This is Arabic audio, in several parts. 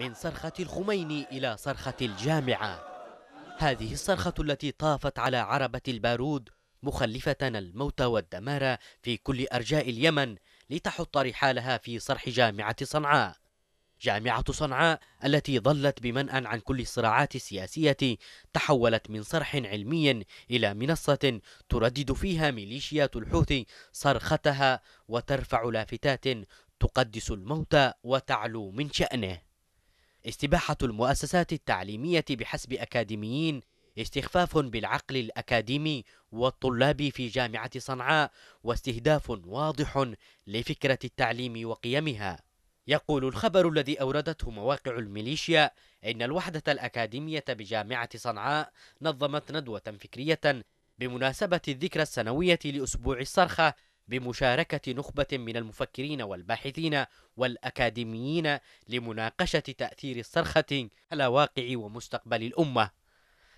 من صرخة الخميني إلى صرخة الجامعة هذه الصرخة التي طافت على عربة البارود مخلفة الموت والدمار في كل أرجاء اليمن لتحط رحالها في صرح جامعة صنعاء جامعة صنعاء التي ظلت بمنأى عن كل الصراعات السياسية تحولت من صرح علمي إلى منصة تردد فيها ميليشيات الحوثي صرختها وترفع لافتات تقدس الموت وتعلو من شأنه استباحة المؤسسات التعليمية بحسب أكاديميين استخفاف بالعقل الأكاديمي والطلاب في جامعة صنعاء واستهداف واضح لفكرة التعليم وقيمها يقول الخبر الذي أوردته مواقع الميليشيا إن الوحدة الأكاديمية بجامعة صنعاء نظمت ندوة فكرية بمناسبة الذكرى السنوية لأسبوع الصرخة بمشاركة نخبة من المفكرين والباحثين والأكاديميين لمناقشة تأثير الصرخة على واقع ومستقبل الأمة.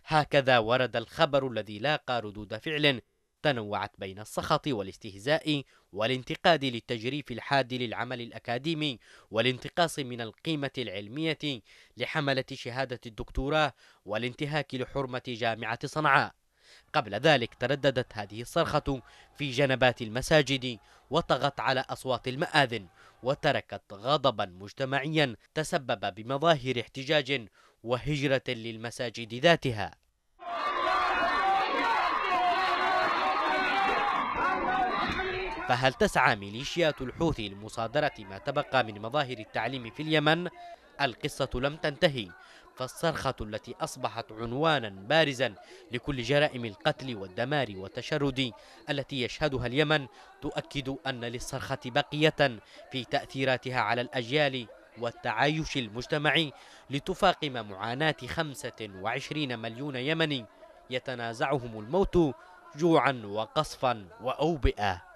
هكذا ورد الخبر الذي لاقى ردود فعل تنوعت بين السخط والاستهزاء والانتقاد للتجريف الحاد للعمل الأكاديمي والانتقاص من القيمة العلمية لحملة شهادة الدكتوراه والانتهاك لحرمة جامعة صنعاء. قبل ذلك ترددت هذه الصرخة في جنبات المساجد وطغت على أصوات المآذن وتركت غضبا مجتمعيا تسبب بمظاهر احتجاج وهجرة للمساجد ذاتها فهل تسعى ميليشيات الحوثي لمصادرة ما تبقى من مظاهر التعليم في اليمن؟ القصة لم تنتهي فالصرخة التي أصبحت عنوانا بارزا لكل جرائم القتل والدمار والتشرد التي يشهدها اليمن تؤكد أن للصرخة بقية في تأثيراتها على الأجيال والتعايش المجتمعي لتفاقم معاناة 25 مليون يمني يتنازعهم الموت جوعا وقصفا وأوبئة